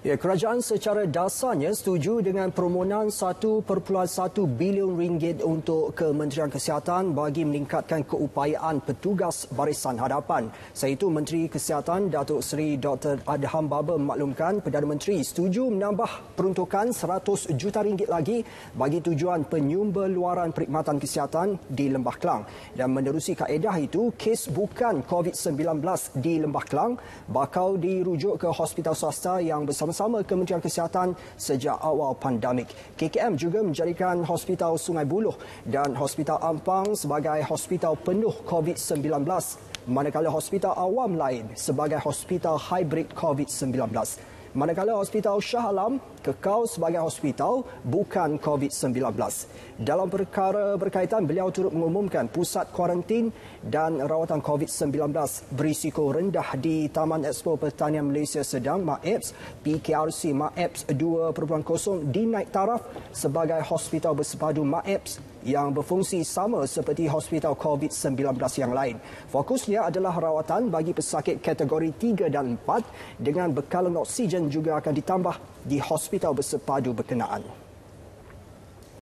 Ya, kerajaan secara dasarnya setuju dengan permohonan 1.1 bilion ringgit untuk Kementerian Kesihatan bagi meningkatkan keupayaan petugas barisan hadapan. Saya itu Menteri Kesihatan Datuk Seri Dr. Adham Baba maklumkan Perdana Menteri setuju menambah peruntukan 100 juta ringgit lagi bagi tujuan penyumba luaran perkhidmatan kesihatan di Lembah Kelang. Dan menerusi kaedah itu, kes bukan COVID-19 di Lembah Kelang bakal dirujuk ke hospital swasta yang bersama bersama Kementerian Kesihatan sejak awal pandemik. KKM juga menjadikan Hospital Sungai Buloh dan Hospital Ampang sebagai hospital penuh COVID-19 manakala hospital awam lain sebagai hospital hybrid COVID-19 manakala Hospital Shah Alam kekal sebagai hospital bukan COVID-19. Dalam perkara berkaitan, beliau turut mengumumkan pusat kuarantin dan rawatan COVID-19 berisiko rendah di Taman Expo Pertanian Malaysia Sedang, MAEPS, PKRC MAEPS 2.0 dinaik taraf sebagai hospital bersepadu MAEPS yang berfungsi sama seperti hospital COVID-19 yang lain. Fokusnya adalah rawatan bagi pesakit kategori 3 dan 4 dengan bekalan oksigen juga akan ditambah di hospital bersepadu berkenaan.